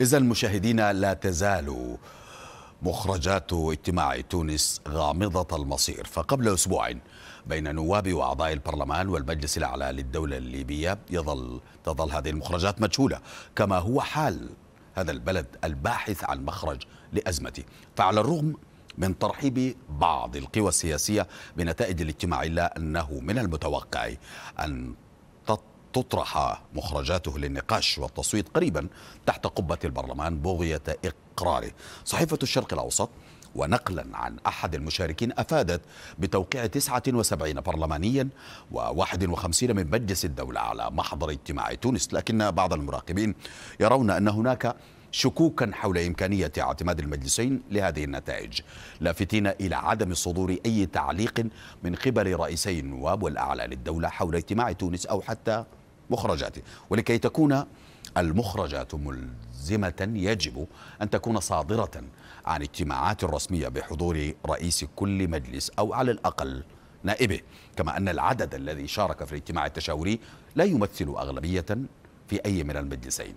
إذا المشاهدين لا تزال مخرجات اجتماع تونس غامضة المصير فقبل أسبوع بين نواب وأعضاء البرلمان والمجلس الأعلى للدولة الليبية يظل تظل هذه المخرجات مجهولة كما هو حال هذا البلد الباحث عن مخرج لأزمته فعلى الرغم من ترحيب بعض القوى السياسية بنتائج الاجتماع إلا أنه من المتوقع أن تطرح مخرجاته للنقاش والتصويت قريبا تحت قبة البرلمان بغية إقراره صحيفة الشرق الأوسط ونقلا عن أحد المشاركين أفادت بتوقيع 79 برلمانيا و51 من مجلس الدولة على محضر اجتماع تونس لكن بعض المراقبين يرون أن هناك شكوكا حول إمكانية اعتماد المجلسين لهذه النتائج لافتين إلى عدم صدور أي تعليق من قبل رئيسي النواب والأعلى للدولة حول اجتماع تونس أو حتى مخرجاته ولكي تكون المخرجات ملزمة يجب أن تكون صادرة عن اجتماعات رسمية بحضور رئيس كل مجلس أو على الأقل نائبه كما أن العدد الذي شارك في الاجتماع التشاوري لا يمثل أغلبية في أي من المجلسين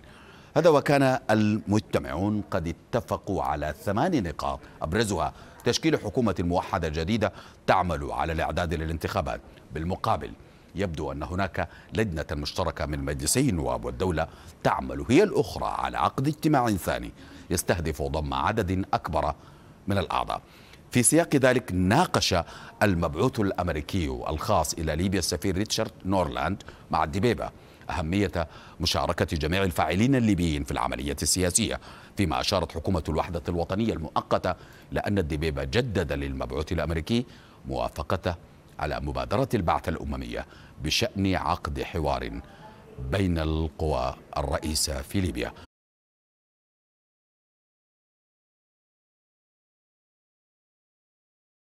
هذا وكان المجتمعون قد اتفقوا على ثمان نقاط أبرزها تشكيل حكومة موحدة جديدة تعمل على الإعداد للانتخابات بالمقابل يبدو أن هناك لجنة مشتركة من مجلسي النواب والدولة تعمل هي الأخرى على عقد اجتماع ثاني يستهدف ضم عدد أكبر من الأعضاء في سياق ذلك ناقش المبعوث الأمريكي الخاص إلى ليبيا السفير ريتشارد نورلاند مع الدبيبة أهمية مشاركة جميع الفاعلين الليبيين في العملية السياسية فيما أشارت حكومة الوحدة الوطنية المؤقتة لأن الدبيبة جدد للمبعوث الأمريكي موافقته على مبادرة البعثة الأممية بشأن عقد حوار بين القوى الرئيسة في ليبيا